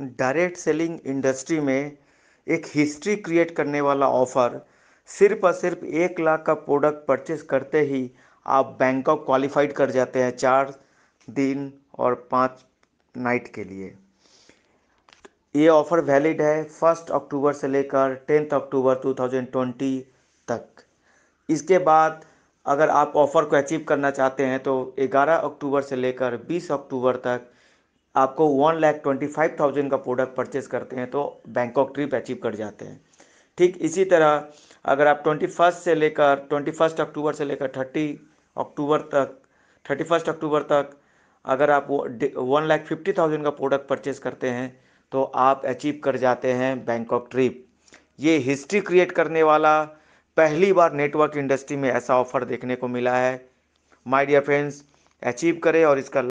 direct selling industry में एक history create करने वाला ऑफर सिर्फ और सिर्फ एक लाख का प्रोडक्ट परचेज करते ही आप बैंकॉक क्वालिफाइड कर जाते हैं चार दिन और पाँच नाइट के लिए ये ऑफ़र वैलिड है फर्स्ट अक्टूबर से लेकर टेंथ अक्टूबर 2020 तक इसके बाद अगर आप ऑफ़र को अचीव करना चाहते हैं तो 11 अक्टूबर से लेकर 20 अक्टूबर तक आपको one lakh twenty five thousand का प्रोडक्ट परचेज करते हैं तो बैंकॉक ट्रिप अचीव कर जाते हैं ठीक इसी तरह अगर आप ट्वेंटी फर्स्ट से लेकर ट्वेंटी फर्स्ट अक्टूबर से लेकर थर्टी अक्टूबर तक थर्टी फर्स्ट अक्टूबर तक अगर आप वन लाख फिफ्टी थाउजेंड का प्रोडक्ट परचेज करते हैं तो आप अचीव कर जाते हैं बैंकॉक ट्रिप ये हिस्ट्री क्रिएट करने वाला पहली बार नेटवर्क इंडस्ट्री में ऐसा ऑफर देखने को मिला है माय डियर फ्रेंड्स अचीव करें और इसका